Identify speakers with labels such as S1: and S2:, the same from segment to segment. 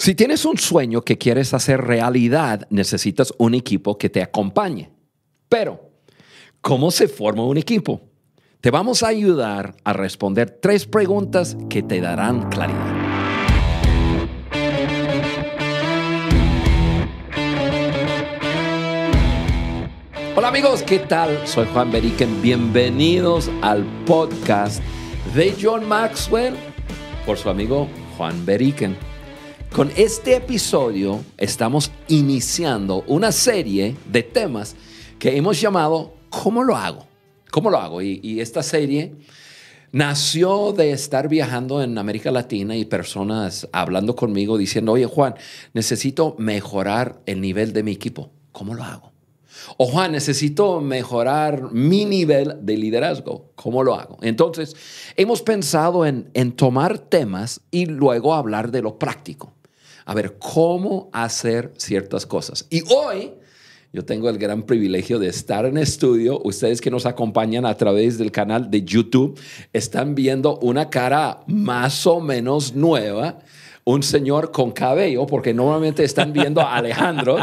S1: Si tienes un sueño que quieres hacer realidad, necesitas un equipo que te acompañe. Pero, ¿cómo se forma un equipo? Te vamos a ayudar a responder tres preguntas que te darán claridad. Hola amigos, ¿qué tal? Soy Juan Beriken. Bienvenidos al podcast de John Maxwell por su amigo Juan Beriken. Con este episodio estamos iniciando una serie de temas que hemos llamado ¿Cómo lo hago? ¿Cómo lo hago? Y, esta serie nació de estar viajando en América Latina y personas hablando conmigo diciendo, oye Juan, necesito mejorar el nivel de mi equipo. ¿Cómo lo hago? O Juan, necesito mejorar mi nivel de liderazgo. ¿Cómo lo hago? Entonces, hemos pensado en tomar temas y luego hablar de lo práctico a ver cómo hacer ciertas cosas. Y hoy yo tengo el gran privilegio de estar en estudio. Ustedes que nos acompañan a través del canal de YouTube están viendo una cara más o menos nueva un señor con cabello, porque normalmente están viendo a Alejandro,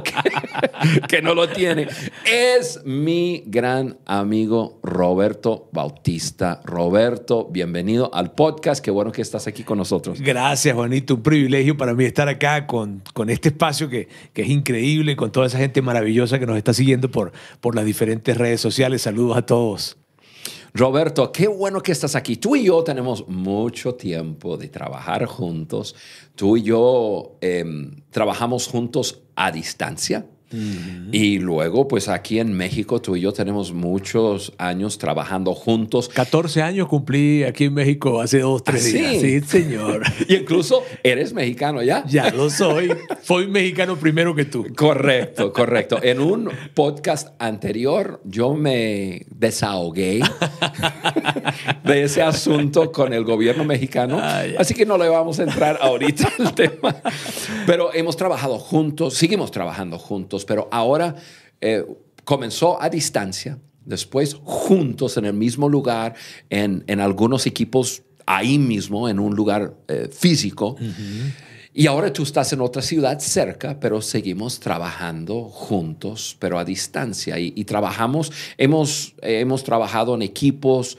S1: que, no lo tiene, es mi gran amigo Roberto Bautista. Roberto, bienvenido al podcast, qué bueno que estás aquí con nosotros.
S2: Gracias, Juanito, un privilegio para mí estar acá con, con este espacio que, es increíble, con toda esa gente maravillosa que nos está
S1: siguiendo por, por las diferentes redes sociales. Saludos a todos. Roberto, qué bueno que estás aquí. Tú y yo tenemos mucho tiempo de trabajar juntos. Tú y yo em, trabajamos juntos a distancia. Y luego, pues aquí en México, tú y yo tenemos muchos años trabajando juntos. 14 años
S2: cumplí aquí en México hace dos, tres ¿Ah, días. Sí, señor.
S1: y incluso eres mexicano ya. Ya lo soy. Fui mexicano primero que tú. Correcto, correcto. En un podcast anterior, yo me desahogué de ese asunto con el gobierno mexicano. Ah, así que no le vamos a entrar ahorita al tema. Pero hemos trabajado juntos, seguimos trabajando juntos pero ahora eh, comenzó a distancia, después juntos en el mismo lugar, en, algunos equipos ahí mismo, en un lugar eh, físico. Y ahora tú estás en otra ciudad cerca, pero seguimos trabajando juntos, pero a distancia. Y, trabajamos, hemos, trabajado en equipos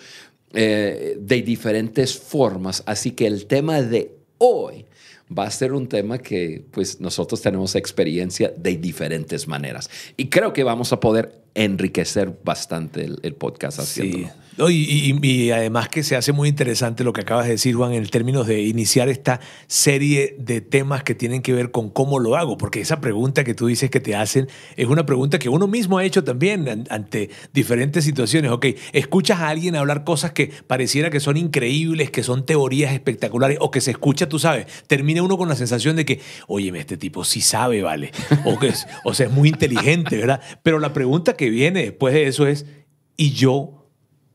S1: eh, de diferentes formas. Así que el tema de hoy va a ser un tema que pues nosotros tenemos experiencia de diferentes maneras. Y creo que vamos a poder enriquecer bastante el, podcast haciéndolo
S2: y, además que se hace muy interesante lo que acabas de decir, Juan, en términos de iniciar esta serie de temas que tienen que ver con cómo lo hago, porque esa pregunta que tú dices que te hacen es una pregunta que uno mismo ha hecho también ante diferentes situaciones. Ok, escuchas a alguien hablar cosas que pareciera que son increíbles, que son teorías espectaculares, o que se escucha, tú sabes, termina uno con la sensación de que, oye, este tipo sí sabe, vale, o, que o sea, es muy inteligente, ¿verdad? Pero la pregunta que viene después de eso es, ¿y yo?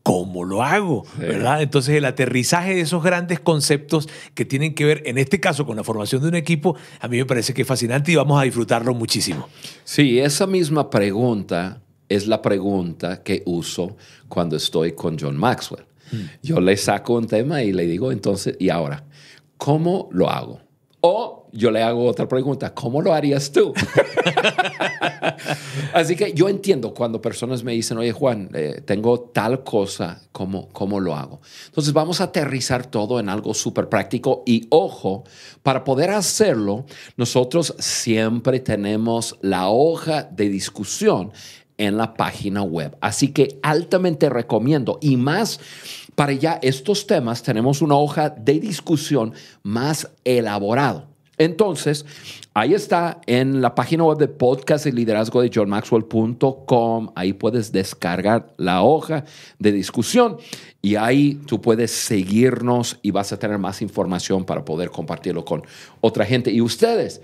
S2: ¿cómo lo hago? ¿verdad? Entonces el aterrizaje de esos grandes conceptos que tienen que ver, en este caso, con la formación de un
S1: equipo, a mí me parece que es fascinante y vamos a disfrutarlo muchísimo. Sí, esa misma pregunta es la pregunta que uso cuando estoy con John Maxwell. Mm. Yo le saco un tema y le digo, entonces, ¿y ahora? ¿Cómo lo hago? O yo le hago otra pregunta, ¿cómo lo harías tú? Así que yo entiendo cuando personas me dicen, oye Juan, eh, tengo tal cosa, ¿cómo, ¿cómo lo hago? Entonces vamos a aterrizar todo en algo súper práctico y ojo, para poder hacerlo, nosotros siempre tenemos la hoja de discusión en la página web. Así que altamente recomiendo y más para ya estos temas tenemos una hoja de discusión más elaborado. Entonces, ahí está en la página web de podcast y liderazgo de johnmaxwell.com. Ahí puedes descargar la hoja de discusión y ahí tú puedes seguirnos y vas a tener más información para poder compartirlo con otra gente. Y ustedes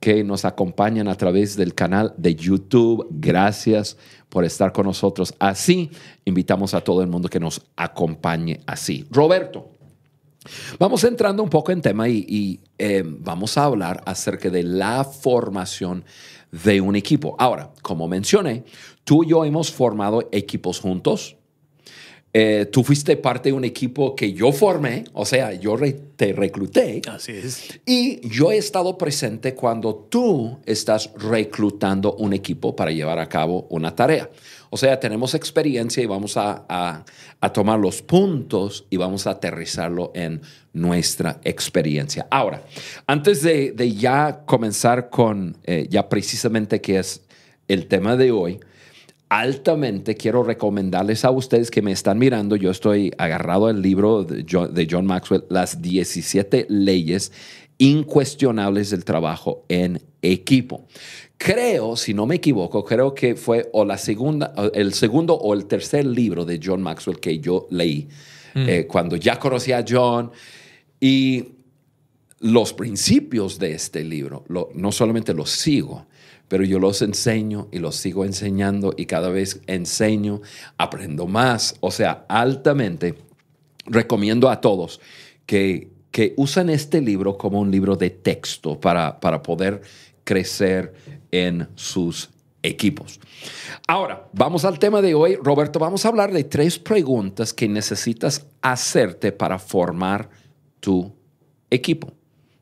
S1: que nos acompañan a través del canal de YouTube, gracias por estar con nosotros. Así invitamos a todo el mundo que nos acompañe así. Roberto. Vamos entrando un poco en tema y, eh, vamos a hablar acerca de la formación de un equipo. Ahora, como mencioné, tú y yo hemos formado equipos juntos. Eh, tú fuiste parte de un equipo que yo formé, o sea, yo te recluté. Así es. Y yo he estado presente cuando tú estás reclutando un equipo para llevar a cabo una tarea. O sea, tenemos experiencia y vamos a, tomar los puntos y vamos a aterrizarlo en nuestra experiencia. Ahora, antes de, ya comenzar con eh, ya precisamente que es el tema de hoy, altamente quiero recomendarles a ustedes que me están mirando, yo estoy agarrado al libro de John, de John Maxwell, Las 17 leyes incuestionables del trabajo en equipo creo, si no me equivoco, creo que fue o la segunda, el segundo o el tercer libro de John Maxwell que yo leí, eh, mm. cuando ya conocí a John. Y los principios de este libro, no solamente los sigo, pero yo los enseño y los sigo enseñando y cada vez enseño, aprendo más. O sea, altamente recomiendo a todos que, que usen este libro como un libro de texto para, para poder crecer en sus equipos. Ahora, vamos al tema de hoy. Roberto, vamos a hablar de tres preguntas que necesitas hacerte para formar tu equipo.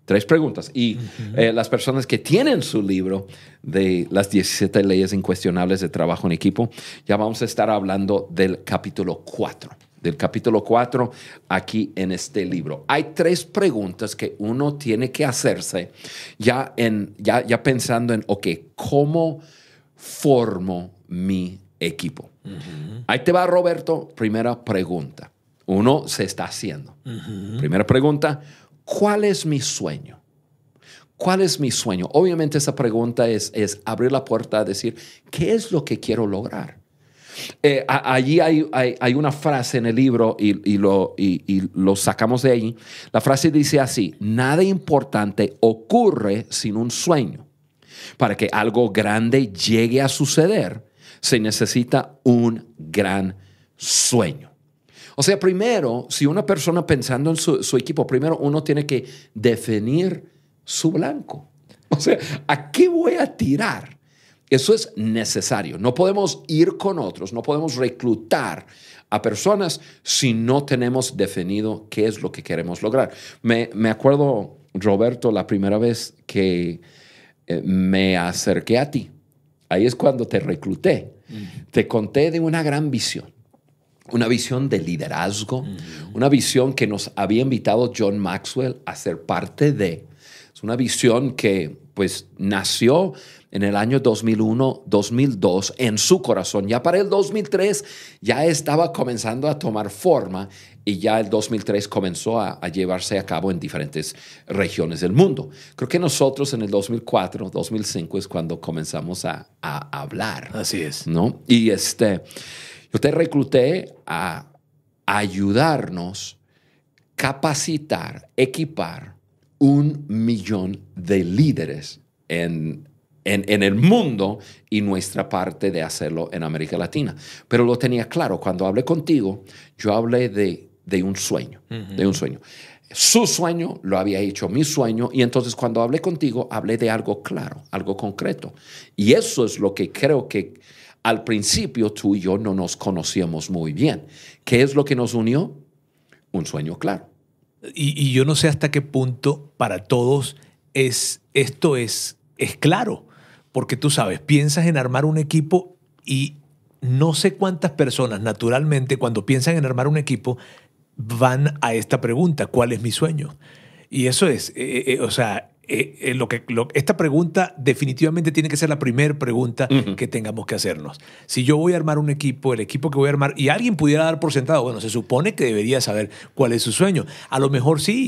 S1: Tres preguntas. Y eh, las personas que tienen su libro de las 17 leyes incuestionables de trabajo en equipo, ya vamos a estar hablando del capítulo 4 del capítulo 4 aquí en este libro. Hay tres preguntas que uno tiene que hacerse ya, en, ya, ya pensando en, ok, ¿cómo formo mi equipo? Ahí te va Roberto, primera pregunta. Uno se está haciendo. Primera pregunta, ¿cuál es mi sueño? ¿Cuál es mi sueño? Obviamente esa pregunta es, es abrir la puerta a decir, ¿qué es lo que quiero lograr? Eh, allí hay, una frase en el libro y, lo, y, lo sacamos de ahí. La frase dice así, nada importante ocurre sin un sueño. Para que algo grande llegue a suceder, se necesita un gran sueño. O sea, primero, si una persona pensando en su, su equipo, primero uno tiene que definir su blanco. O sea, ¿a qué voy a tirar? Eso es necesario. No podemos ir con otros, no podemos reclutar a personas si no tenemos definido qué es lo que queremos lograr. Me, acuerdo, Roberto, la primera vez que eh, me acerqué a ti. Ahí es cuando te recluté. Te conté de una gran visión, una visión de liderazgo, una visión que nos había invitado John Maxwell a ser parte de. Es una visión que pues nació en el año 2001, 2002, en su corazón. Ya para el 2003 ya estaba comenzando a tomar forma y ya el 2003 comenzó a, llevarse a cabo en diferentes regiones del mundo. Creo que nosotros en el 2004, 2005 es cuando comenzamos a, a hablar. Así es. ¿no? Y este, yo te recluté a ayudarnos capacitar, equipar un millón de líderes en en, el mundo y nuestra parte de hacerlo en América Latina. Pero lo tenía claro, cuando hablé contigo, yo hablé de, un sueño, de un sueño. Su sueño lo había hecho mi sueño y entonces cuando hablé contigo hablé de algo claro, algo concreto. Y eso es lo que creo que al principio tú y yo no nos conocíamos muy bien. ¿Qué es lo que nos unió? Un sueño claro.
S2: Y, y yo no sé hasta qué punto para todos es, esto es, es claro porque tú sabes, piensas en armar un equipo y no sé cuántas personas naturalmente cuando piensan en armar un equipo van a esta pregunta, ¿cuál es mi sueño? Y eso es, eh, eh, eh, o sea, eh, eh, lo que, esta pregunta definitivamente tiene que ser la primera pregunta que tengamos que hacernos. Si yo voy a armar un equipo, el equipo que voy a armar, y alguien pudiera dar por sentado, bueno, se supone que debería saber cuál es su sueño. A lo mejor sí,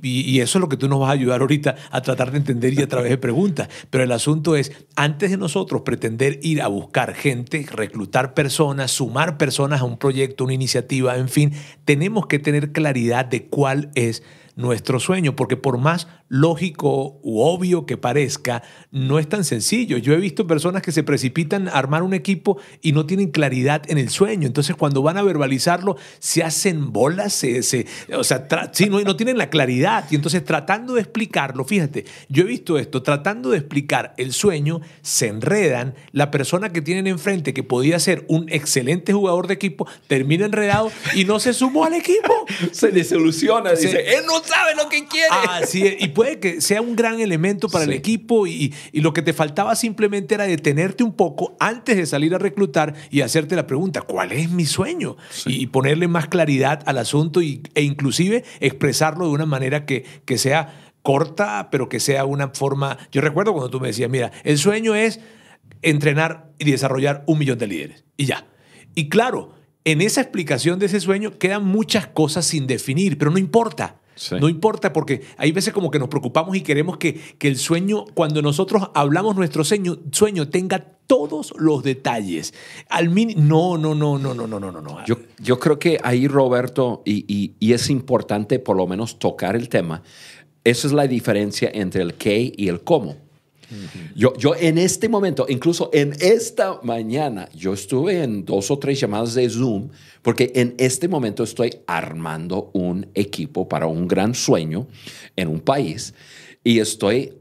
S2: y, y eso es lo que tú nos vas a ayudar ahorita a tratar de entender y a través de preguntas. Pero el asunto es, antes de nosotros pretender ir a buscar gente, reclutar personas, sumar personas a un proyecto, una iniciativa, en fin, tenemos que tener claridad de cuál es nuestro sueño, porque por más lógico u obvio que parezca, no es tan sencillo. Yo he visto personas que se precipitan a armar un equipo y no tienen claridad en el sueño. Entonces, cuando van a verbalizarlo, se hacen bolas, se, se o sea, no, no tienen la claridad. Y entonces, tratando de explicarlo, fíjate, yo he visto esto, tratando de explicar el sueño, se enredan. La persona que tienen enfrente, que podía ser un excelente jugador de equipo, termina enredado y no se sumó al equipo. se le dice, no sabe lo que quiere. Ah, y puede que sea un gran elemento para el equipo y, lo que te faltaba simplemente era detenerte un poco antes de salir a reclutar y hacerte la pregunta, ¿cuál es mi sueño? Y, ponerle más claridad al asunto e inclusive expresarlo de una manera que, que sea corta, pero que sea una forma... Yo recuerdo cuando tú me decías, mira, el sueño es entrenar y desarrollar un millón de líderes. Y ya. Y claro, en esa explicación de ese sueño quedan muchas cosas sin definir, pero no importa. No importa, porque hay veces como que nos preocupamos y queremos que, que el sueño, cuando nosotros hablamos nuestro sueño, sueño tenga todos los detalles. Al min no, no, no, no, no, no, no, no.
S1: Yo, yo creo que ahí, Roberto, y, y, y es importante por lo menos tocar el tema, esa es la diferencia entre el qué y el cómo. Yo, yo en este momento, incluso en esta mañana, yo estuve en dos o tres llamadas de Zoom porque en este momento estoy armando un equipo para un gran sueño en un país y estoy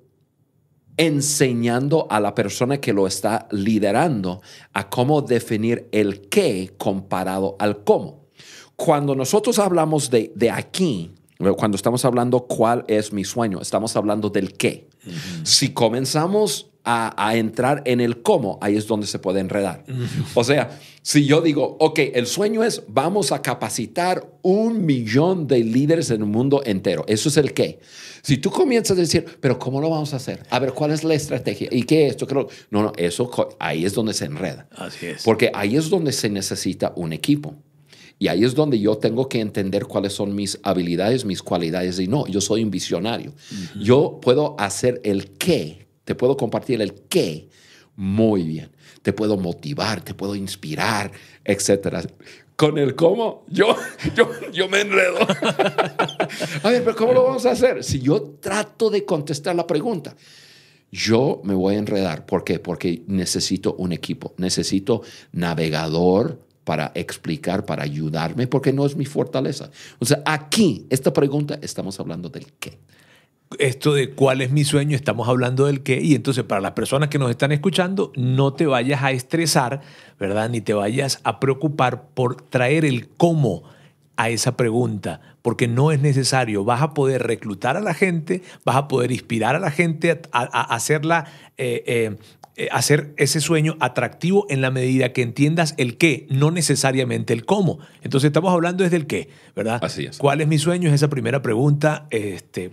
S1: enseñando a la persona que lo está liderando a cómo definir el qué comparado al cómo. Cuando nosotros hablamos de aquí, cuando estamos hablando cuál es mi sueño, estamos hablando del qué. Si comenzamos a, entrar en el cómo, ahí es donde se puede enredar. O sea, si yo digo, ok, el sueño es vamos a capacitar un millón de líderes en el mundo entero. Eso es el qué. Si tú comienzas a decir, pero ¿cómo lo vamos a hacer? A ver, ¿cuál es la estrategia? ¿Y qué esto? Creo... No, no, eso ahí es donde se enreda. Así es. Porque ahí es donde se necesita un equipo. Y ahí es donde yo tengo que entender cuáles son mis habilidades, mis cualidades. Y no, yo soy un visionario. Yo puedo hacer el qué, te puedo compartir el qué muy bien. Te puedo motivar, te puedo inspirar, etcétera. Con el cómo, yo, yo, yo me enredo. a ver, pero ¿cómo lo vamos a hacer? Si yo trato de contestar la pregunta, yo me voy a enredar. ¿Por qué? Porque necesito un equipo, necesito navegador, para explicar, para ayudarme, porque no es mi fortaleza. O sea, aquí, esta pregunta, estamos hablando del qué.
S2: Esto de cuál es mi sueño, estamos hablando del qué. Y entonces, para las personas que nos están escuchando, no te vayas a estresar, ¿verdad? Ni te vayas a preocupar por traer el cómo a esa pregunta, porque no es necesario. Vas a poder reclutar a la gente, vas a poder inspirar a la gente a, hacerla eh, eh, eh, hacer ese sueño atractivo en la medida que entiendas el qué, no necesariamente el cómo. Entonces estamos hablando desde el qué, ¿verdad? Así es. ¿Cuál es mi sueño? Es esa primera pregunta este,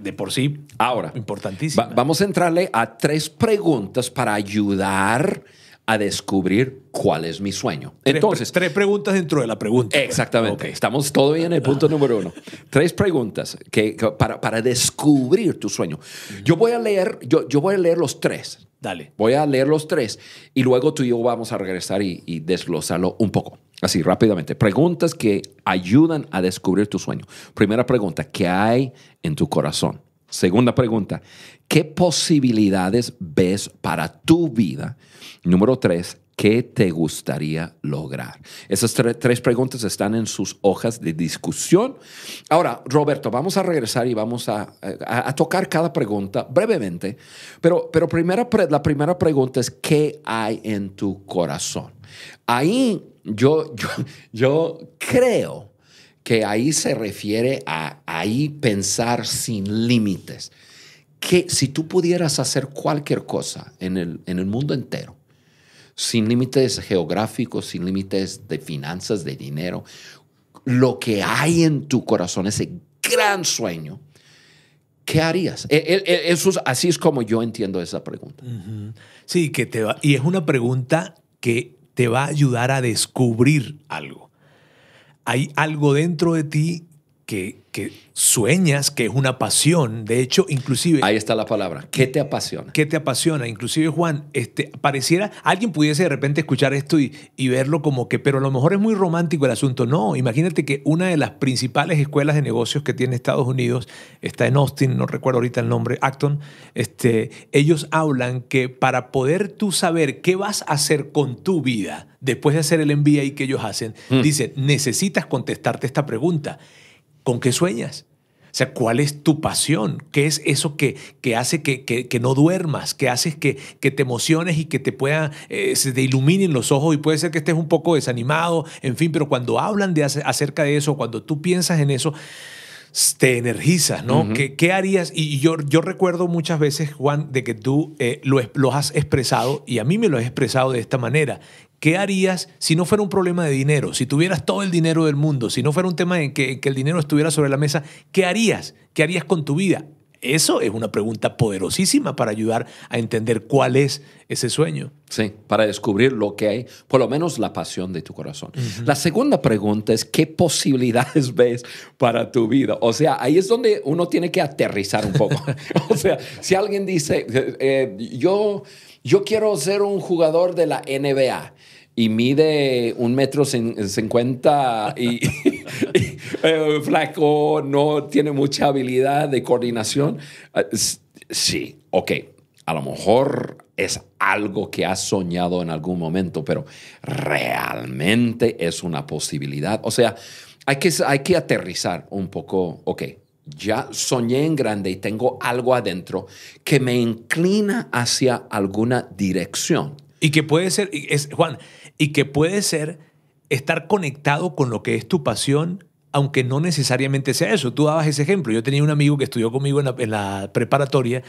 S2: de por sí Ahora, importantísima.
S1: vamos a entrarle a tres preguntas para ayudar a descubrir cuál es mi sueño. Entonces, tres preguntas dentro de la pregunta. Exactamente. Estamos todavía en el punto ah. número uno. Tres preguntas para, para, descubrir tu sueño. Yo voy a leer, yo, yo, voy a leer los tres. Dale. Voy a leer los tres y luego tú y yo vamos a regresar y, y desglosarlo un poco. Así, rápidamente. Preguntas que ayudan a descubrir tu sueño. Primera pregunta, ¿qué hay en tu corazón? Segunda pregunta, ¿qué posibilidades ves para tu vida Número tres, ¿qué te gustaría lograr? Esas tres preguntas están en sus hojas de discusión. Ahora, Roberto, vamos a regresar y vamos a, tocar cada pregunta brevemente, pero, pero la primera pregunta es, ¿qué hay en tu corazón? Ahí yo, yo, creo que ahí se refiere a ahí pensar sin límites. Que si tú pudieras hacer cualquier cosa en el mundo entero, sin límites geográficos, sin límites de finanzas, de dinero. Lo que hay en tu corazón, ese gran sueño, ¿qué harías? E, e, e, eso así es como yo entiendo esa pregunta. Sí, que te va, y es una pregunta que
S2: te va a ayudar a descubrir algo. Hay algo dentro de ti que que sueñas, que es una pasión. De hecho, inclusive... Ahí está la palabra. ¿Qué te apasiona? ¿Qué te apasiona? Inclusive, Juan, este, pareciera, alguien pudiese de repente escuchar esto y, verlo como que, pero a lo mejor es muy romántico el asunto. No, imagínate que una de las principales escuelas de negocios que tiene Estados Unidos está en Austin, no recuerdo ahorita el nombre, Acton. Este, ellos hablan que para poder tú saber qué vas a hacer con tu vida después de hacer el MBA que ellos hacen, mm. dice necesitas contestarte esta pregunta. ¿Con qué sueñas? O sea, ¿cuál es tu pasión? ¿Qué es eso que, que hace que, no duermas? ¿Qué haces que, te emociones y que te puedan, eh, se te iluminen los ojos? Y puede ser que estés un poco desanimado, en fin, pero cuando hablan de, acerca de eso, cuando tú piensas en eso, te energizas, ¿no? ¿Qué, harías? Y yo, yo recuerdo muchas veces, Juan, de que tú eh, lo, has expresado y a mí me lo has expresado de esta manera. ¿Qué harías si no fuera un problema de dinero? Si tuvieras todo el dinero del mundo, si no fuera un tema en que, el dinero estuviera sobre la mesa, ¿qué harías? ¿Qué harías con tu vida? Eso es una pregunta poderosísima
S1: para ayudar a entender cuál es ese sueño. Sí, para descubrir lo que hay, por lo menos la pasión de tu corazón. La segunda pregunta es, ¿qué posibilidades ves para tu vida? O sea, ahí es donde uno tiene que aterrizar un poco. o sea, si alguien dice, eh, eh, yo yo quiero ser un jugador de la NBA y mide un metro cincuenta y, eh, flaco, no tiene mucha habilidad de coordinación. Ah, sí, ok, a lo mejor es algo que has soñado en algún momento, pero realmente es una posibilidad. O sea, hay que, hay que aterrizar un poco, ok, ya soñé en grande y tengo algo adentro que me inclina hacia alguna dirección.
S2: Y que puede ser,
S1: es, Juan,
S2: y que puede ser estar conectado con lo que es tu pasión, aunque no necesariamente sea eso. Tú dabas ese ejemplo. Yo tenía un amigo que estudió conmigo en la, preparatoria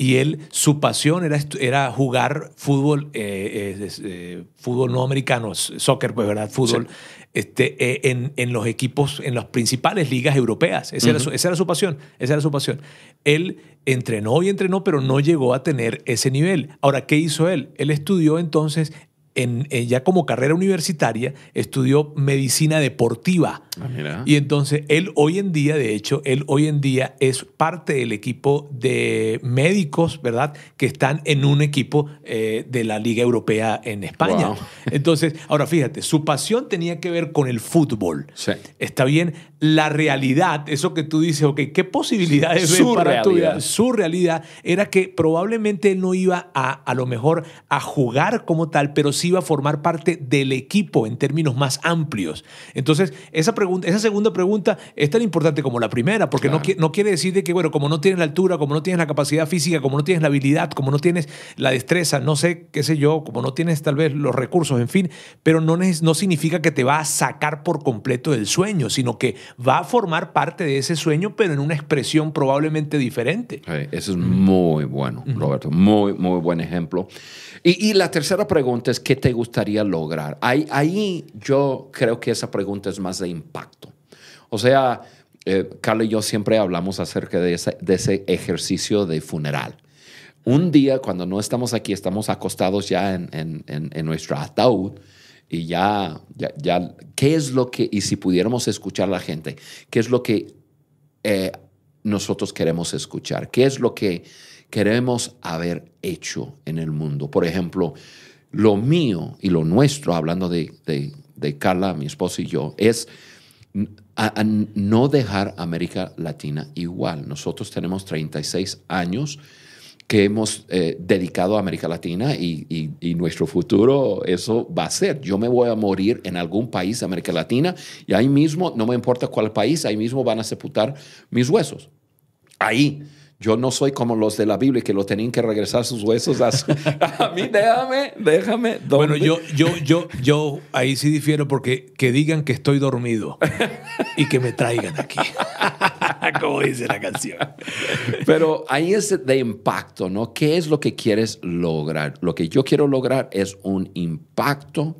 S2: y él, su pasión era, era jugar fútbol, eh, eh, eh, fútbol no americano, soccer, pues, ¿verdad? Fútbol este, eh, en, los equipos, en las principales ligas europeas. Esa, esa, era su, pasión, esa era su pasión. Él entrenó y entrenó, pero no llegó a tener ese nivel. Ahora, ¿qué hizo él? Él estudió entonces eh, ya como carrera universitaria, estudió medicina deportiva. Ah, y entonces él hoy en día, de hecho, él hoy en día es parte del equipo de médicos, ¿verdad? Que están en un equipo eh, de la Liga Europea en España. Entonces, ahora fíjate, su pasión tenía que ver con el fútbol. Está bien, la realidad, eso que tú dices, ok, ¿qué posibilidades su para tu Su realidad era que probablemente él no iba a, a lo mejor, a jugar como tal, pero sí iba a formar parte del equipo en términos más amplios. Entonces, esa, pregunta, esa segunda pregunta es tan importante como la primera, porque no, no quiere decir de que, bueno, como no tienes la altura, como no tienes la capacidad física, como no tienes la habilidad, como no tienes la destreza, no sé, qué sé yo, como no tienes tal vez los recursos, en fin, pero no, no significa que te va a sacar por completo del sueño, sino que va a formar
S1: parte de ese sueño, pero en una expresión probablemente diferente. eso es muy bueno, Roberto. Muy, muy buen ejemplo. Y, la tercera pregunta es, ¿qué te gustaría lograr? Ahí, yo creo que esa pregunta es más de impacto. O sea, eh, Carlos y yo siempre hablamos acerca de, ese ejercicio de funeral un día cuando no estamos aquí, estamos acostados ya en nuestro ataúd, y ya, ya, ¿qué es lo que, y si pudiéramos escuchar a la gente, qué es lo que eh, nosotros queremos escuchar? ¿Qué es lo que queremos haber hecho en el mundo? Por ejemplo, lo mío y lo nuestro, hablando de, Carla, mi esposo y yo, es no dejar América Latina igual. Nosotros tenemos 36 años que hemos eh, dedicado a América Latina y, y, nuestro futuro, eso va a ser. Yo me voy a morir en algún país de América Latina y ahí mismo, no me importa cuál país, ahí mismo van a sepultar mis huesos. Ahí. Yo no soy como los de la Biblia que lo tenían que regresar sus huesos a, mí. Déjame, déjame. Bueno, yo, yo, yo,
S2: yo ahí sí difiero porque que digan que estoy dormido y que me traigan aquí. como dice la canción.
S1: Pero ahí es de impacto, ¿no? ¿Qué es lo que quieres lograr? Lo que yo quiero lograr es un impacto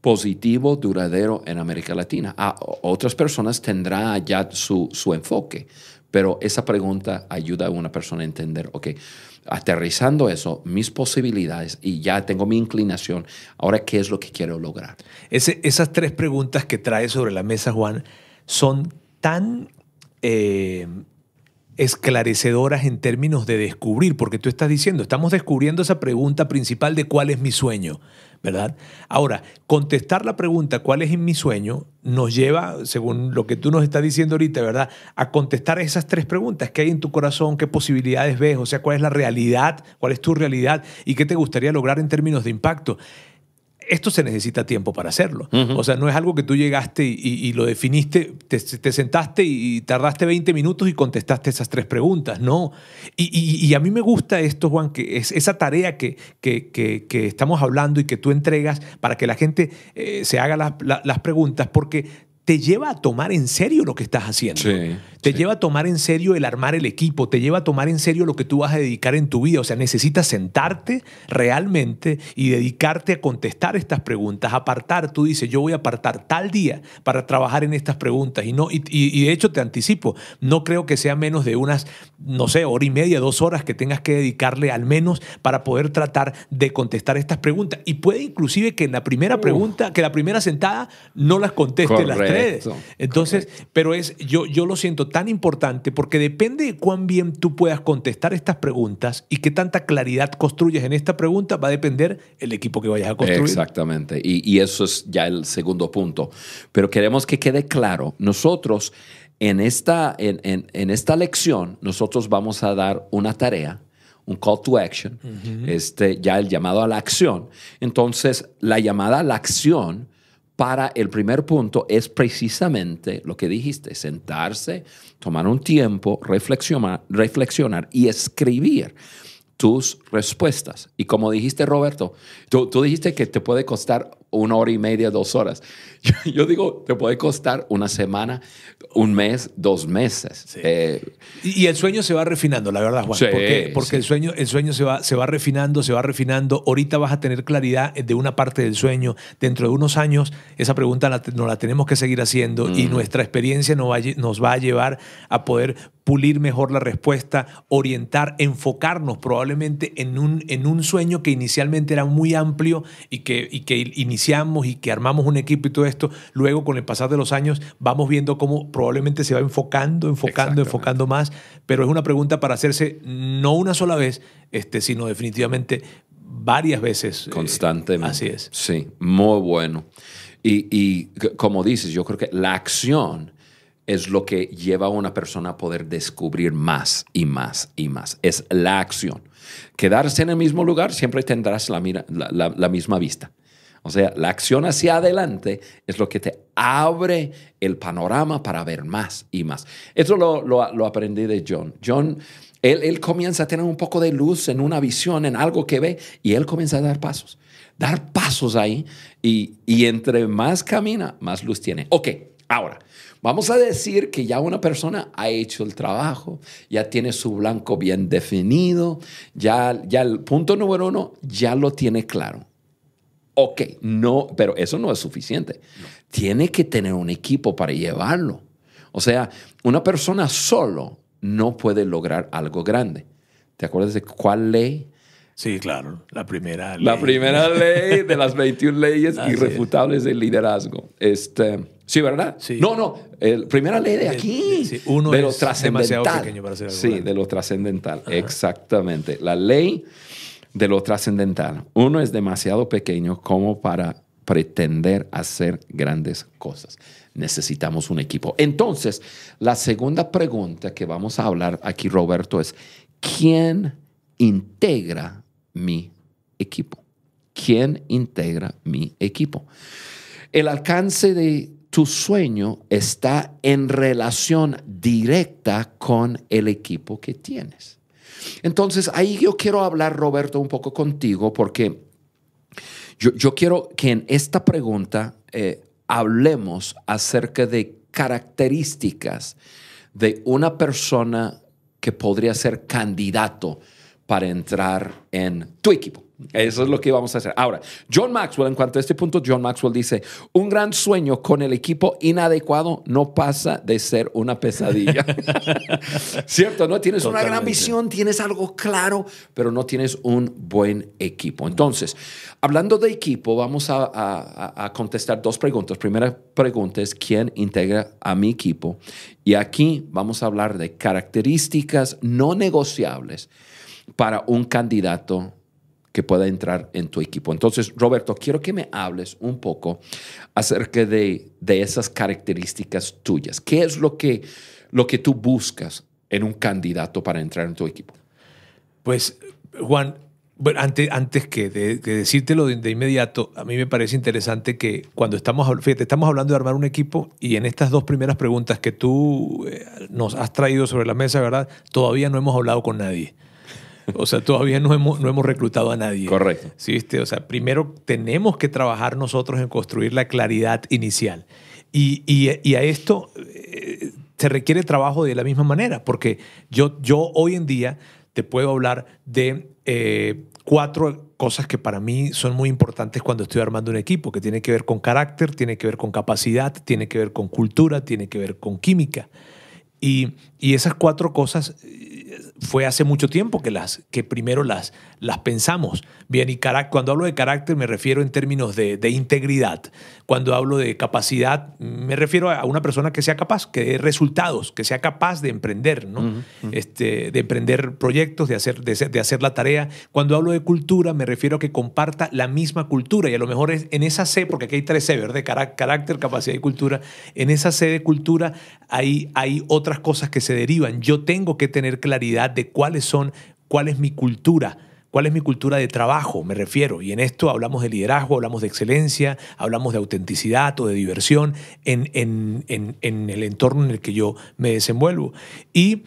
S1: positivo, duradero en América Latina. A ah, otras personas tendrán ya su, enfoque, pero esa pregunta ayuda a una persona a entender, ok, aterrizando eso, mis posibilidades y ya tengo mi inclinación, ahora qué es lo que quiero lograr. esas tres preguntas que trae sobre la mesa Juan son
S2: tan eh, esclarecedoras en términos de descubrir, porque tú estás diciendo, estamos descubriendo esa pregunta principal de cuál es mi sueño, ¿verdad? Ahora, contestar la pregunta cuál es mi sueño nos lleva, según lo que tú nos estás diciendo ahorita, ¿verdad? A contestar esas tres preguntas, ¿qué hay en tu corazón? ¿Qué posibilidades ves? O sea, ¿cuál es la realidad? ¿Cuál es tu realidad? ¿Y qué te gustaría lograr en términos de impacto? esto se necesita tiempo para hacerlo. O sea, no es algo que tú llegaste y, lo definiste, te, sentaste y, tardaste 20 minutos y contestaste esas tres preguntas, no. Y, a mí me gusta esto, Juan, que es esa tarea que, estamos hablando y que tú entregas para que la gente eh, se haga las preguntas, porque te lleva a tomar en serio lo que estás haciendo. Sí te lleva a tomar en serio el armar el equipo, te lleva a tomar en serio lo que tú vas a dedicar en tu vida. O sea, necesitas sentarte realmente y dedicarte a contestar estas preguntas, apartar. Tú dices, yo voy a apartar tal día para trabajar en estas preguntas. Y, no, y, de hecho te anticipo, no creo que sea menos de unas, no sé, hora y media, dos horas que tengas que dedicarle al menos para poder tratar de contestar estas preguntas. Y puede inclusive que en la primera pregunta, que la primera sentada no las conteste las tres. Entonces, pero es, yo, yo lo siento tan importante porque depende de cuán bien tú puedas contestar estas preguntas y qué tanta claridad construyes en esta pregunta, va a depender el equipo que vayas a construir.
S1: Exactamente, y, eso es ya el segundo punto. Pero queremos que quede claro, nosotros en esta, en, esta lección, nosotros vamos a dar una tarea un call to action, este, ya el llamado a la acción. Entonces, la llamada a la acción para el primer punto es precisamente lo que dijiste, sentarse, tomar un tiempo, reflexionar, reflexionar y escribir tus respuestas. Y como dijiste, Roberto, tú, tú dijiste que te puede costar una hora y media, dos horas. Yo, digo, te puede costar una semana, un mes, dos meses. Eh, y, el sueño se va refinando, la
S2: verdad, Juan. porque, el sueño, el sueño se, va, se va refinando, se va refinando. Ahorita vas a tener claridad de una parte del sueño. Dentro de unos años, esa pregunta nos la tenemos que seguir haciendo y mm. nuestra experiencia nos va, a llevar a poder pulir mejor la respuesta, orientar, enfocarnos probablemente en un, en un sueño que inicialmente era muy amplio y que, y que inicialmente y que armamos un equipo y todo esto, luego con el pasar de los años vamos viendo cómo probablemente se va enfocando, enfocando, enfocando más, pero es una pregunta para hacerse no una sola vez, este, sino definitivamente varias veces. Eh,
S1: Constantemente. así es. Sí, muy bueno. Y, y como dices, yo creo que la acción es lo que lleva a una persona a poder descubrir más y más y más. Es la acción. Quedarse en el mismo lugar siempre tendrás la, mira, la misma vista. O sea, la acción hacia adelante es lo que te abre el panorama para ver más y más. Esto lo, aprendí de John. John, él, comienza a tener un poco de luz en una visión, en algo que ve, y él comienza a dar pasos. Dar pasos ahí, y, y entre más camina, más luz tiene. Ok, ahora, Vamos a decir que ya una persona ha hecho el trabajo, ya tiene su blanco bien definido, ya, ya el punto número uno ya lo tiene claro. Ok, no, pero eso no es suficiente. Tiene que tener un equipo para llevarlo. O sea, una persona solo no puede lograr algo grande. ¿Te acuerdas de cuál ley? Sí, claro, la primera ley. La primera ley de las 21 leyes irrefutables del liderazgo. Este, sí, ¿verdad? Sí. No, no, el, primera ley de aquí. uno de lo es demasiado pequeño para ser algo Sí, de lo trascendental, exactamente. La ley de lo trascendental. Uno es demasiado pequeño como para pretender hacer grandes cosas. Necesitamos un equipo. Entonces, la segunda pregunta que vamos a hablar aquí, Roberto, es, ¿quién integra mi equipo? ¿Quién integra mi equipo? El alcance de tu sueño está en relación directa con el equipo que tienes. Entonces, ahí yo quiero hablar, Roberto, un poco contigo, porque yo, quiero que en esta pregunta eh, hablemos acerca de características de una persona que podría ser candidato para entrar en tu equipo. Eso es lo que vamos a hacer. Ahora, John Maxwell, en cuanto a este punto, John Maxwell dice, un gran sueño con el equipo inadecuado no pasa de ser una pesadilla. ¿Cierto? ¿No? Tienes una gran visión, tienes algo claro, pero no tienes un buen equipo. Entonces, hablando de equipo, vamos a, a contestar dos preguntas. Primera pregunta es, ¿quién integra a mi equipo? Y aquí vamos a hablar de características no negociables para un candidato que pueda entrar en tu equipo. Entonces, Roberto, quiero que me hables un poco acerca de, esas características tuyas. ¿Qué es lo que, lo que tú buscas en un candidato para entrar en tu equipo? Pues,
S2: Juan, antes, antes que, de, decírtelo de, inmediato, a mí me parece interesante que cuando estamos, fíjate, estamos hablando de armar un equipo y en estas dos primeras preguntas que tú eh, nos has traído sobre la mesa, ¿verdad? Todavía no hemos hablado con nadie. O sea, todavía no hemos, no hemos reclutado a nadie. Correcto. ¿Sí viste? O sea, primero tenemos que trabajar nosotros en construir la claridad inicial. Y, a esto eh, se requiere trabajo de la misma manera, porque yo, yo hoy en día te puedo hablar de eh, cuatro cosas que para mí son muy importantes cuando estoy armando un equipo, que tiene que ver con carácter, tiene que ver con capacidad, tiene que ver con cultura, tiene que ver con química. Y, y esas cuatro cosas fue hace mucho tiempo que, las, que primero las, las pensamos. Bien, y cuando hablo de carácter me refiero en términos de, integridad. Cuando hablo de capacidad me refiero a una persona que sea capaz, que dé resultados, que sea capaz de emprender, ¿no? Este, de emprender proyectos, de hacer, de, hacer la tarea. Cuando hablo de cultura me refiero a que comparta la misma cultura y a lo mejor es en esa C, porque aquí hay tres C, ¿verdad? carácter, capacidad y cultura. En esa C de cultura hay, hay otras cosas que se derivan. Yo tengo que tener claridad de cuáles son, cuál es mi cultura ¿Cuál es mi cultura de trabajo? Me refiero. Y en esto hablamos de liderazgo, hablamos de excelencia, hablamos de autenticidad o de diversión en, el entorno en el que yo me desenvuelvo. Y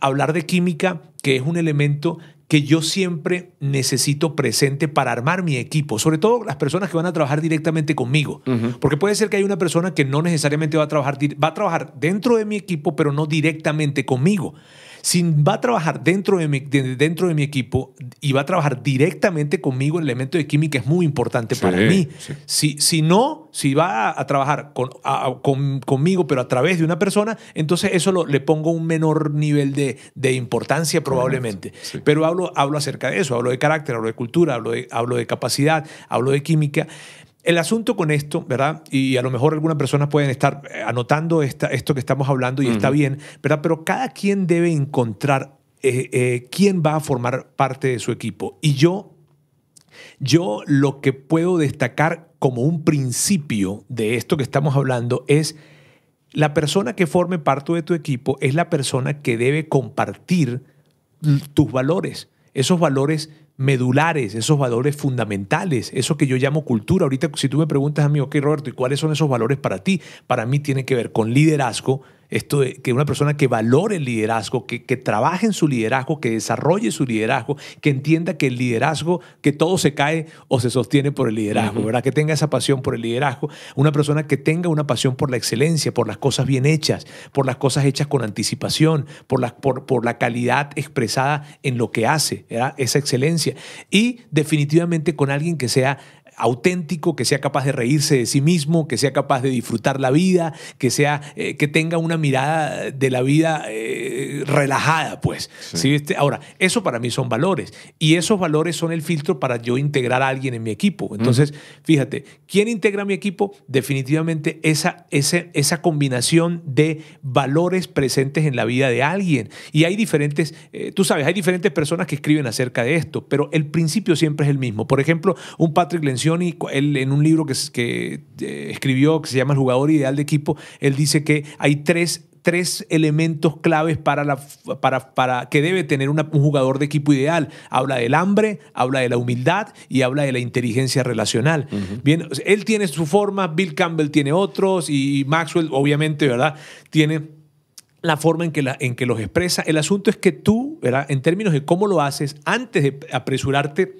S2: hablar de química, que es un elemento que yo siempre necesito presente para armar mi equipo, sobre todo las personas que van a trabajar directamente conmigo, porque puede ser que hay una persona que no necesariamente va a trabajar va a trabajar dentro de mi equipo, pero no directamente conmigo. Si va a trabajar dentro de mi, dentro de mi equipo y va a trabajar directamente conmigo, el elemento de química es muy importante para mí. Si, si no, si va a, trabajar con, conmigo, pero a través de una persona, entonces eso le pongo un menor nivel de, importancia probablemente. Pero hablo, hablo acerca de eso, hablo de carácter, hablo de cultura, hablo hablo de capacidad, hablo de química. El asunto con esto, ¿verdad? Y a lo mejor algunas personas pueden estar eh, anotando esto que estamos hablando y está bien, ¿verdad? Pero cada quien debe encontrar eh, eh, quién va a formar parte de su equipo. Y yo, yo lo que puedo destacar como un principio de esto que estamos hablando es la persona que forme parte de tu equipo es la persona que debe compartir tus valores. Esos valores medulares, esos valores fundamentales, eso que yo llamo cultura. Ahorita si tú me preguntas a mí, ok Roberto, ¿y cuáles son esos valores para ti? Para mí tiene que ver con liderazgo, esto de, que una persona que valore el liderazgo, que, que trabaje en su liderazgo, que desarrolle su liderazgo, que entienda que el liderazgo, que todo se cae o se sostiene por el liderazgo, ¿verdad? Que tenga esa pasión por el liderazgo. Una persona que tenga una pasión por la excelencia, por las cosas bien hechas, por las cosas hechas con anticipación, por la, por, por la calidad expresada en lo que hace, Esa excelencia. Y definitivamente con alguien que sea auténtico, que sea capaz de reírse de sí mismo, que sea capaz de disfrutar la vida, que, sea, eh, que tenga una mirada de la vida eh, relajada, pues. Ahora, eso para mí son valores y esos valores son el filtro para yo integrar a alguien en mi equipo. Entonces, fíjate, ¿quién integra mi equipo? Definitivamente esa, esa combinación de valores presentes en la vida de alguien. Y hay diferentes, eh, tú sabes, hay diferentes personas que escriben acerca de esto, pero el principio siempre es el mismo. Por ejemplo, un Patrick Lencioni y él en un libro que, eh, escribió que se llama El jugador ideal de equipo, él dice que hay tres tres elementos claves para la, para, para que debe tener un jugador de equipo ideal. Habla del hambre, habla de la humildad y habla de la inteligencia relacional. Bien, él tiene su forma, Bill Campbell tiene otros y Maxwell, obviamente, ¿verdad? Tiene la forma en que, la, en que los expresa. El asunto es que tú, ¿verdad? En términos de cómo lo haces, antes de apresurarte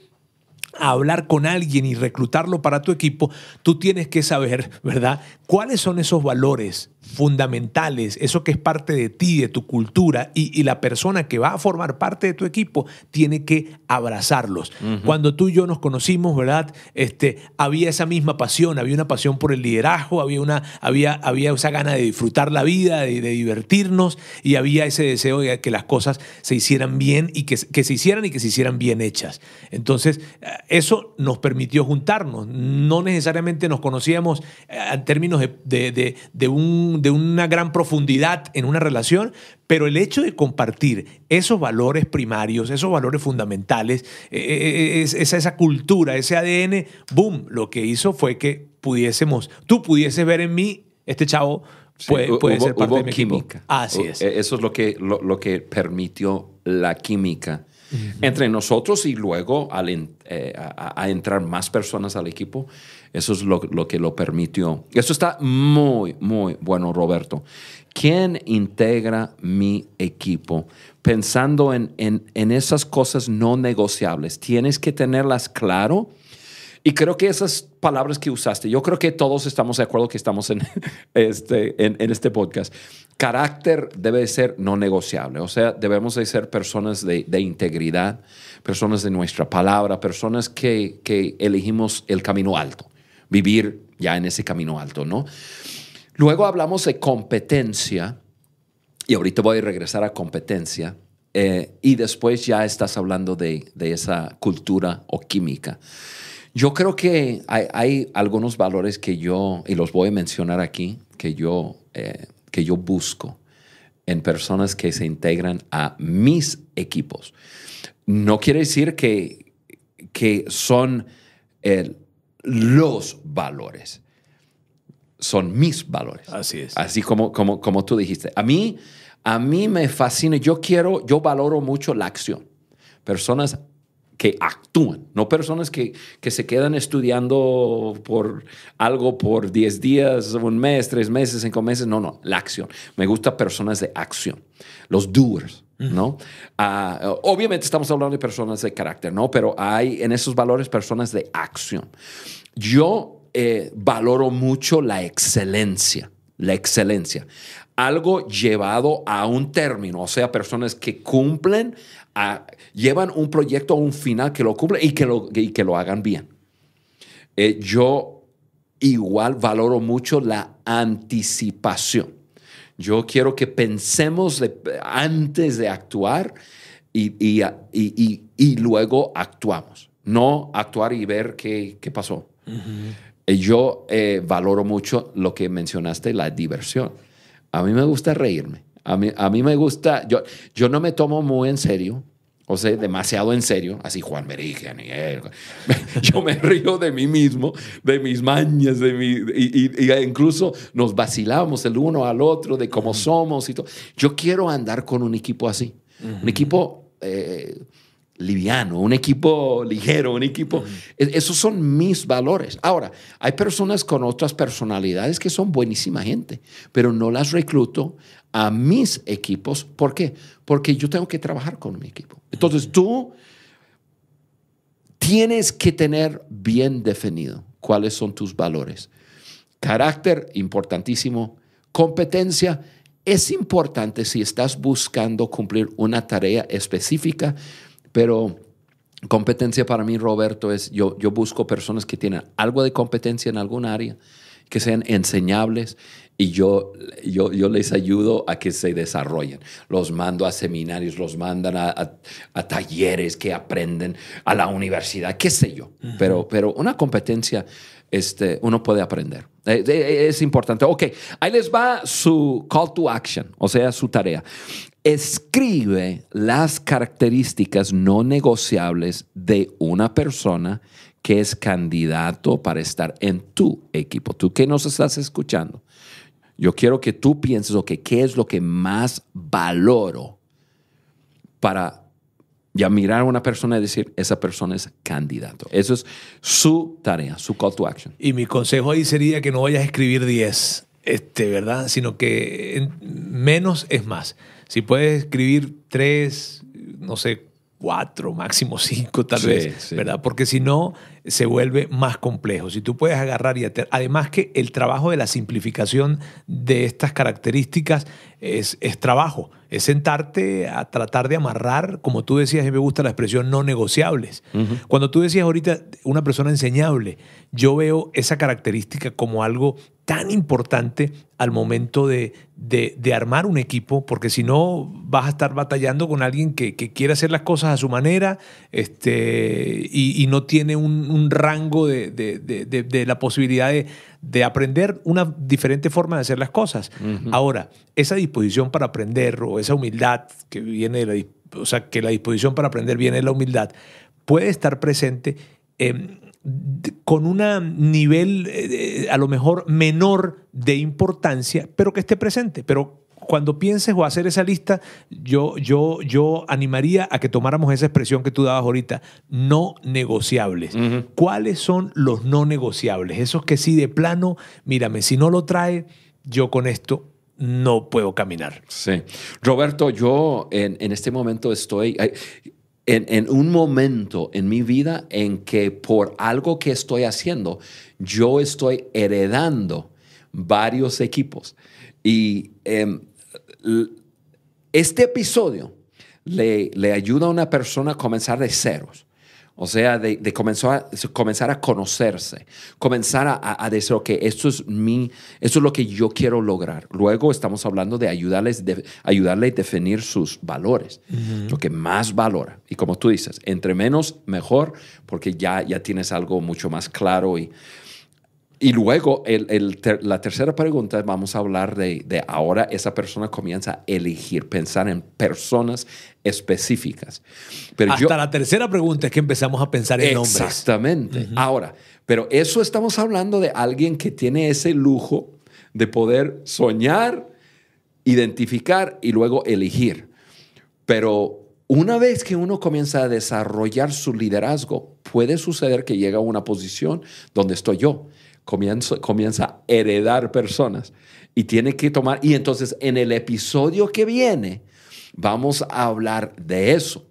S2: hablar con alguien y reclutarlo para tu equipo, tú tienes que saber, ¿verdad? ¿Cuáles son esos valores fundamentales, eso que es parte de ti, de tu cultura, y, la persona que va a formar parte de tu equipo tiene que abrazarlos? Cuando tú y yo nos conocimos, ¿verdad? Este, había esa misma pasión, había una pasión por el liderazgo, había, una, había, había esa gana de disfrutar la vida, de, divertirnos, y había ese deseo de que las cosas se hicieran bien y que, que se hicieran y que se hicieran bien hechas. Entonces, eh, eso nos permitió juntarnos. No necesariamente nos conocíamos eh, en términos de, de, una gran profundidad en una relación, pero el hecho de compartir esos valores primarios, esos valores fundamentales, eh, eh, esa, esa cultura, ese ADN, boom, lo que hizo fue que pudiésemos, tú pudieses ver en mí, este chavo puede, ser parte de mi química.
S1: Así es. Eso es lo que, lo, que permitió la química entre nosotros y luego eh, a, entrar más personas al equipo. Eso es lo, que lo permitió. Eso está muy, muy bueno, Roberto. ¿Quién integra mi equipo? Pensando en, en esas cosas no negociables, tienes que tenerlas claro y creo que esas palabras que usaste, yo creo que todos estamos de acuerdo que estamos en este, en, este podcast. Carácter debe ser no negociable, o sea, debemos de ser personas de, integridad, personas de nuestra palabra, personas que, elegimos el camino alto, vivir ya en ese camino alto, ¿no? Luego hablamos de competencia, y ahorita voy a regresar a competencia, eh, y después ya estás hablando de, de esa cultura o química. Yo creo que hay, algunos valores que yo, y los voy a mencionar aquí, que yo, eh, que yo busco en personas que se integran a mis equipos. No quiere decir que, que son eh, los valores, son mis valores. Así es. Así como, como, como tú dijiste. A mí, a mí me fascina, yo quiero, yo valoro mucho la acción. Personas que actúan, no personas que, se quedan estudiando por algo por 10 días, un mes, tres meses, cinco meses. No, no, la acción. Me gusta personas de acción, los doers, mm. ¿no? Ah, obviamente estamos hablando de personas de carácter, ¿no? Pero hay en esos valores personas de acción. Yo eh, valoro mucho la excelencia, la excelencia algo llevado a un término, o sea, personas que cumplen llevan un proyecto a un final que lo cumple y que lo, que lo hagan bien. Eh, yo igual valoro mucho la anticipación. Yo quiero que pensemos antes de actuar y, y, luego actuamos. No actuar y ver qué, pasó. Eh, yo eh, valoro mucho lo que mencionaste, la diversión. A mí me gusta reírme. A mí, me gusta, yo, yo no me tomo muy en serio. O sea, demasiado en serio, así Juan me y Yo me río de mí mismo, de mis mañas, de mi, y, incluso nos vacilamos el uno al otro de cómo somos y todo. Yo quiero andar con un equipo así, un equipo eh, liviano, un equipo ligero, un equipo... Esos son mis valores. Ahora, hay personas con otras personalidades que son buenísima gente, pero no las recluto a mis equipos. ¿Por qué? Porque yo tengo que trabajar con mi equipo. Entonces tú tienes que tener bien definido cuáles son tus valores. Carácter, importantísimo. Competencia, es importante si estás buscando cumplir una tarea específica, pero competencia para mí, Roberto, es yo, yo busco personas que tienen algo de competencia en algún área, que sean enseñables, y yo, yo, les ayudo a que se desarrollen. Los mando a seminarios, los mandan a, talleres que aprenden, a la universidad, qué sé yo. pero, una competencia, este, uno puede aprender. Eh, eh, es, importante. Ok, ahí les va su call to action, o sea, su tarea. Escribe las características no negociables de una persona que es candidato para estar en tu equipo. Tú qué nos estás escuchando, yo quiero que tú pienses, ok, ¿qué es lo que más valoro para ya mirar a una persona y decir, esa persona es candidato? Eso es su tarea, su call to action. Y mi consejo ahí
S2: sería que no vayas a escribir 10, este, ¿verdad? Sino que menos es más. Si puedes escribir 3, no sé, 4, máximo 5 tal vez, ¿verdad? Porque si no, se vuelve más complejo. Si tú puedes agarrar y ater... Además que el trabajo de la simplificación de estas características es, es trabajo, es sentarte a tratar de amarrar, como tú decías, y me gusta la expresión no negociables. Cuando tú decías ahorita una persona enseñable, yo veo esa característica como algo tan importante al momento de, de, armar un equipo, porque si no vas a estar batallando con alguien que, quiere hacer las cosas a su manera este, y no tiene un, un rango de, la posibilidad de, aprender una diferente forma de hacer las cosas. Ahora, esa disposición para aprender o esa humildad que viene de la, o sea, que la disposición para aprender viene de la humildad, puede estar presente em, con un nivel eh, a lo mejor menor de importancia, pero que esté presente, pero cuando pienses o hacer esa lista, yo, yo, yo animaría a que tomáramos esa expresión que tú dabas ahorita, no negociables. ¿Cuáles son los no negociables? Esos que sí de plano,
S1: mírame, si no lo trae, yo con esto no puedo caminar. Sí. Roberto, yo en, en este momento estoy... En, en, un momento en mi vida en que por algo que estoy haciendo, yo estoy heredando varios equipos. Y em, este episodio le, le ayuda a una persona a comenzar de ceros. O sea, de, comenzar, a, comenzar a conocerse, comenzar a, decir, ok, esto es, mi, esto es lo que yo quiero lograr. Luego estamos hablando de ayudarles, de, ayudarle a definir sus valores, lo que más valora. Y como tú dices, entre menos, mejor, porque ya, ya tienes algo mucho más claro y, y luego, la tercera pregunta, vamos a hablar de, ahora esa persona comienza a elegir, pensar en personas específicas. Pero Hasta
S2: la tercera pregunta es que empezamos a pensar en nombres.
S1: Exactamente. Ahora, pero eso estamos hablando de alguien que tiene ese lujo de poder soñar, identificar y luego elegir. Pero una vez que uno comienza a desarrollar su liderazgo, puede suceder que llega a una posición donde estoy yo comienza, a heredar personas y tiene que tomar, y entonces en el episodio que viene vamos a hablar de eso,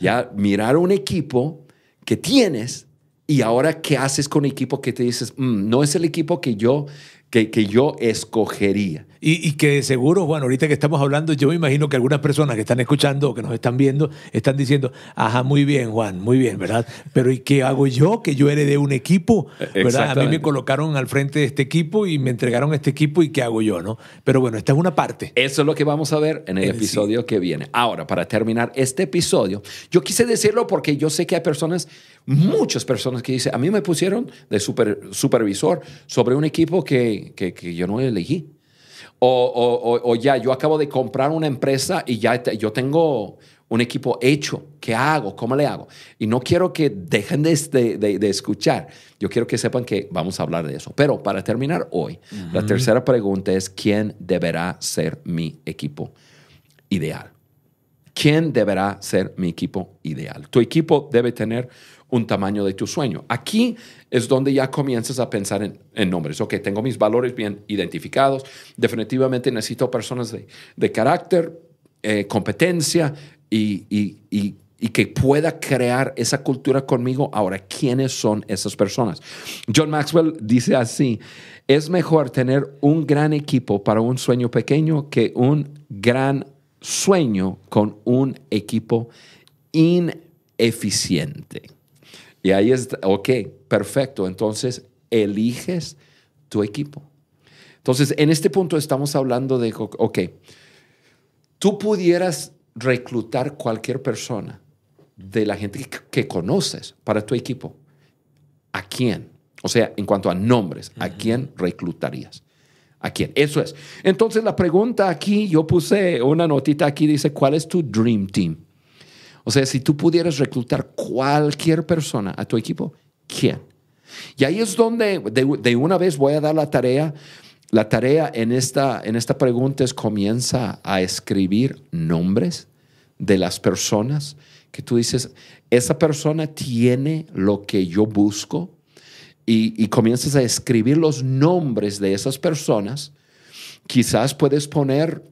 S1: ya mirar un equipo que tienes y ahora qué haces con equipo que te dices, mm, no es el equipo que yo, que, que yo escogería. Y, que seguro, Juan, ahorita que estamos hablando, yo
S2: me imagino que algunas personas que están escuchando o que nos están viendo están diciendo, ajá, muy bien, Juan, muy bien, ¿verdad? Pero ¿y qué hago yo? Que yo heredé un equipo, e-, ¿verdad? A mí me colocaron al frente de este
S1: equipo y me entregaron este equipo y ¿qué hago yo, no? Pero bueno, esta es una parte. Eso es lo que vamos a ver en el, episodio que viene. Ahora, para terminar este episodio, yo quise decirlo porque yo sé que hay personas, muchas personas que dicen, a mí me pusieron de super, supervisor sobre un equipo que, que yo no elegí. O, ya, yo acabo de comprar una empresa y ya yo tengo un equipo hecho. ¿Qué hago? ¿Cómo le hago? Y no quiero que dejen de, escuchar. Yo quiero que sepan que vamos a hablar de eso. Pero para terminar hoy, la tercera pregunta es, ¿quién deberá ser mi equipo ideal? ¿Quién deberá ser mi equipo ideal? Tu equipo debe tener un tamaño de tu sueño. Aquí es donde ya comienzas a pensar en, nombres. Ok, tengo mis valores bien identificados, definitivamente necesito personas de, carácter, eh, competencia y que pueda crear esa cultura conmigo. Ahora, ¿quiénes son esas personas? John Maxwell dice así, es mejor tener un gran equipo para un sueño pequeño que un gran sueño con un equipo ineficiente. Y ahí es, ok, perfecto. Entonces, eliges tu equipo. Entonces, en este punto estamos hablando de, ok, tú pudieras reclutar cualquier persona de la gente que, que conoces para tu equipo. ¿A quién? O sea, en cuanto a nombres, ¿a quién reclutarías? ¿A quién? Eso es. Entonces, la pregunta aquí, yo puse una notita aquí, dice, ¿cuál es tu Dream Team? O sea, si tú pudieras reclutar cualquier persona a tu equipo, ¿quién? Y ahí es donde de, una vez voy a dar la tarea. La tarea en esta, en esta pregunta es comienza a escribir nombres de las personas que tú dices, esa persona tiene lo que yo busco y, y, comienzas a escribir los nombres de esas personas, quizás puedes poner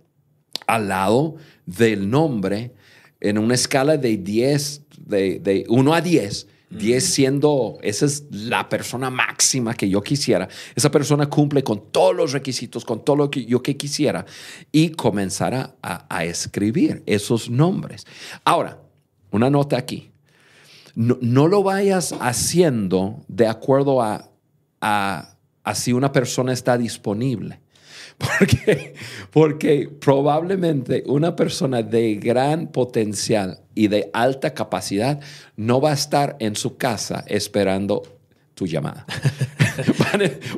S1: al lado del nombre en una escala de 10, de, 1 a 10, 10 siendo, esa es la persona máxima que yo quisiera. Esa persona cumple con todos los requisitos, con todo lo que yo quisiera y comenzará a, escribir esos nombres. Ahora, una nota aquí. No, lo vayas haciendo de acuerdo a si una persona está disponible. Porque, porque probablemente una persona de gran potencial y de alta capacidad no va a estar en su casa esperando tu llamada.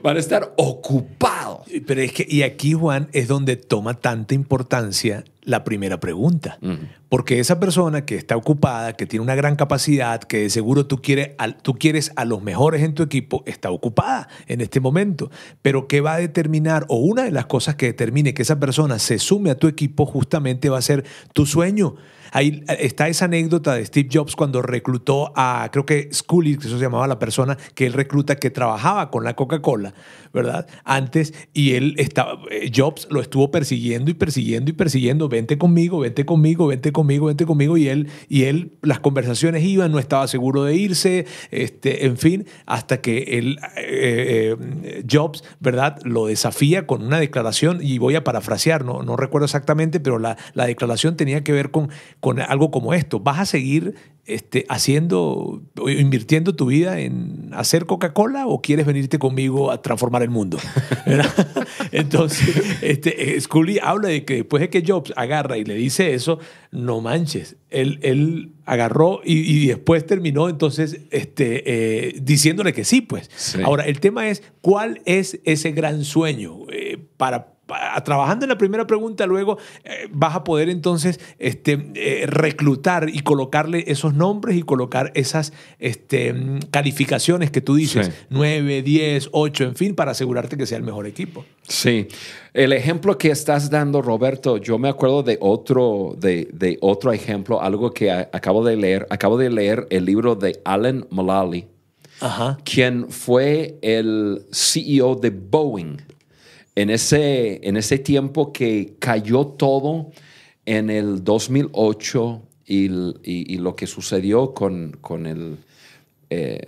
S1: van, a, estar
S2: ocupados. Pero es que, y aquí, Juan, es donde toma tanta importancia la primera pregunta. Porque esa persona que está ocupada, que tiene una gran capacidad, que de seguro tú quieres, a, tú quieres a los mejores en tu equipo, está ocupada en este momento. Pero ¿qué va a determinar? O una de las cosas que determine que esa persona se sume a tu equipo justamente va a ser tu sueño Ahí eh, está esa anécdota de Steve Jobs cuando reclutó a, creo que Scully, que eso se llamaba la persona que él recluta que trabajaba con la Coca-Cola, ¿verdad? Antes, y él estaba, eh, Jobs lo estuvo persiguiendo y persiguiendo y persiguiendo, vente conmigo, vente conmigo, vente conmigo, vente conmigo, y él, y él, las conversaciones iban, no estaba seguro de irse, este, en fin, hasta que él, eh, Jobs, ¿verdad? Lo desafía con una declaración, y voy a parafrasear, no, no recuerdo exactamente, pero la, la declaración tenía que ver con con algo como esto. ¿Vas a seguir este, haciendo o invirtiendo tu vida en hacer Coca-Cola o quieres venirte conmigo a transformar el mundo? Entonces, este, eh, Scully habla de que después de que Jobs agarra y le dice eso, no manches, él, él agarró y, después terminó entonces este, eh, diciéndole que sí, pues. Ahora, el tema es, ¿cuál es ese gran sueño eh, para trabajando en la primera pregunta, luego eh, vas a poder entonces este, eh, reclutar y colocarle esos nombres y colocar esas este, calificaciones que tú dices, 9, 10, 8, en fin, para asegurarte que sea el mejor equipo.
S1: Sí, el ejemplo que estás dando, Roberto, yo me acuerdo de otro, de, otro ejemplo, algo que acabo de leer. Acabo de leer el libro de Alan Mulally, quien fue el CEO de Boeing en ese, en ese tiempo que cayó todo en el 2008 y, lo que sucedió con, con eh,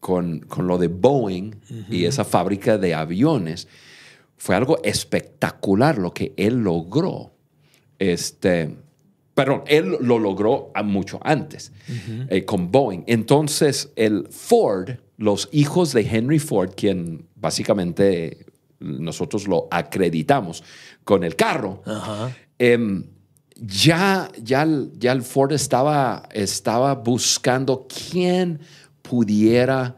S1: con, lo de Boeing y esa fábrica de aviones, fue algo espectacular lo que él logró. Este, perdón, él lo logró mucho antes eh, con Boeing. Entonces, el Ford, los hijos de Henry Ford, quien básicamente nosotros lo acreditamos con el carro. Em, ya, ya, ya, el Ford estaba, estaba buscando quién pudiera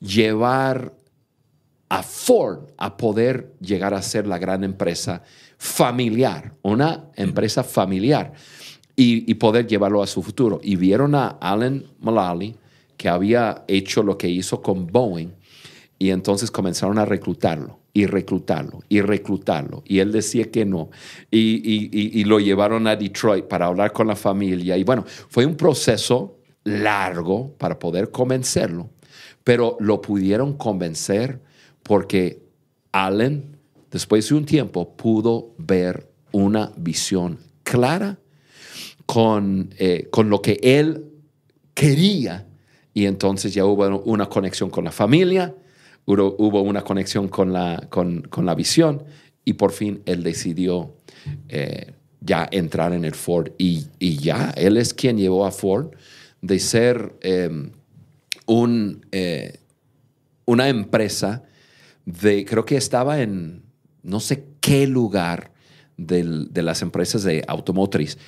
S1: llevar a Ford a poder llegar a ser la gran empresa familiar, una empresa familiar, y, y poder llevarlo a su futuro. Y vieron a Alan Mulally, que había hecho lo que hizo con Boeing, y entonces comenzaron a reclutarlo y reclutarlo y reclutarlo. Y él decía que no. Y, lo llevaron a Detroit para hablar con la familia. Y bueno, fue un proceso largo para poder convencerlo, pero lo pudieron convencer porque Allen, después de un tiempo, pudo ver una visión clara con, eh, con lo que él quería. Y entonces ya hubo una conexión con la familia hubo, una conexión con la, con, con la visión y por fin él decidió eh, ya entrar en el Ford y, y, ya él es quien llevó a Ford de ser em, un, eh, una empresa de, creo que estaba en no sé qué lugar de las empresas de automotriz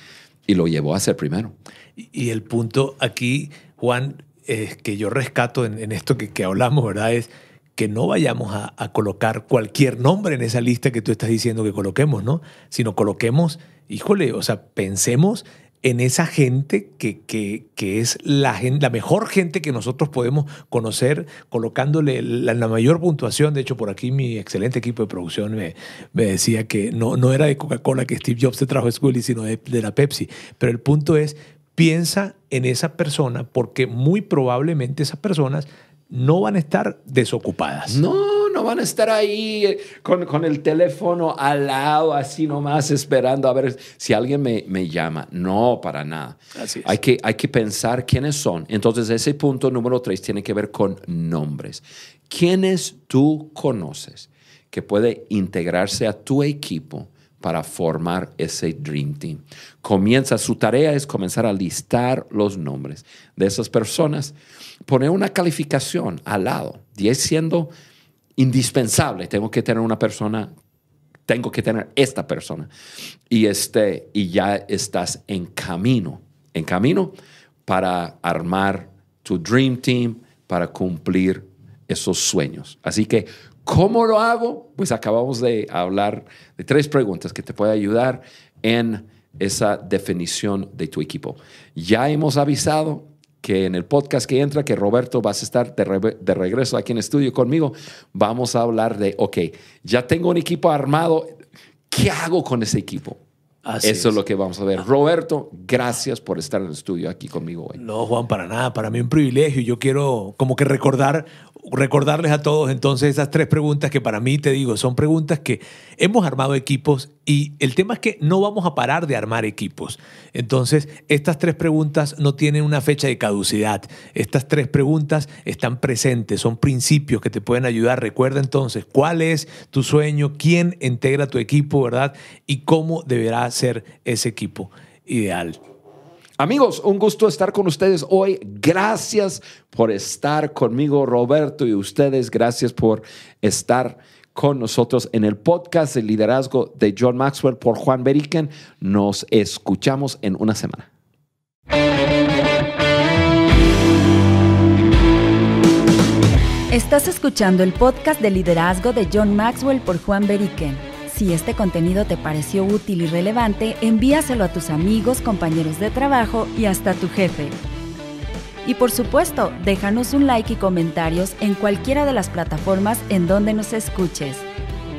S1: y lo llevó a ser primero.
S2: Y el punto aquí, Juan, es que yo rescato en, en esto que, que hablamos, ¿verdad? Es que no vayamos a, colocar cualquier nombre en esa lista que tú estás diciendo que coloquemos, ¿no? Sino coloquemos, híjole, o sea, pensemos en esa gente que, que, es la, mejor gente que nosotros podemos conocer, colocándole la, mayor puntuación. De hecho, por aquí mi excelente equipo de producción me, decía que no, no era de Coca-Cola que Steve Jobs se trajo a Scully, sino de, de la Pepsi. Pero el punto es, piensa en esa persona porque muy
S1: probablemente esas personas no van a estar desocupadas. No, no van a estar ahí eh, con, el teléfono al lado, así nomás, esperando a ver si alguien me, llama. No, para nada. Así Hay que, hay que pensar quiénes son. Entonces, ese punto número tres tiene que ver con nombres. ¿Quiénes tú conoces que puede integrarse a tu equipo? para formar ese Dream Team. Comienza, su tarea es comenzar a listar los nombres de esas personas poner una calificación al lado, 10 siendo indispensable, tengo que tener una persona, tengo que tener esta persona. Y, este, y ya estás en camino, en camino para armar tu Dream Team, para cumplir esos sueños. Así que, ¿cómo lo hago? Pues acabamos de hablar de tres preguntas que te pueden ayudar en esa definición de tu equipo. Ya hemos avisado que en el podcast que entra, que Roberto vas a estar de, regreso aquí en estudio conmigo, vamos a hablar de, ok, ya tengo un equipo armado, ¿qué hago con ese equipo? Eso es. lo que vamos a ver. Ah. Roberto, gracias por estar en el estudio aquí conmigo hoy.
S2: No, Juan, para nada. Para mí es un privilegio. Yo quiero como que recordar recordarles a todos entonces esas tres preguntas que para mí, te digo, son preguntas que hemos armado equipos y el tema es que no vamos a parar de armar equipos. Entonces, estas tres preguntas no tienen una fecha de caducidad. Estas tres preguntas están presentes, son principios que te pueden ayudar. Recuerda entonces cuál es tu sueño, quién integra tu equipo, ¿verdad? Y cómo deberá ser ese equipo
S1: ideal. Amigos, un gusto estar con ustedes hoy. Gracias por estar conmigo, Roberto, y ustedes. Gracias por estar con nosotros en el podcast de liderazgo de John Maxwell por Juan Beriken. Nos escuchamos en una semana. Estás escuchando el podcast de liderazgo de John Maxwell por Juan Beriken. Si este contenido te pareció útil y relevante, envíaselo a tus amigos, compañeros de trabajo y hasta tu jefe. Y por supuesto, déjanos un like y comentarios en cualquiera de las plataformas en donde nos escuches.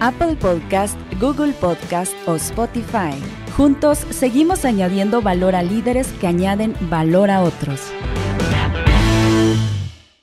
S1: Apple Podcast, Google Podcast o Spotify. Juntos seguimos añadiendo valor a líderes que añaden valor a otros.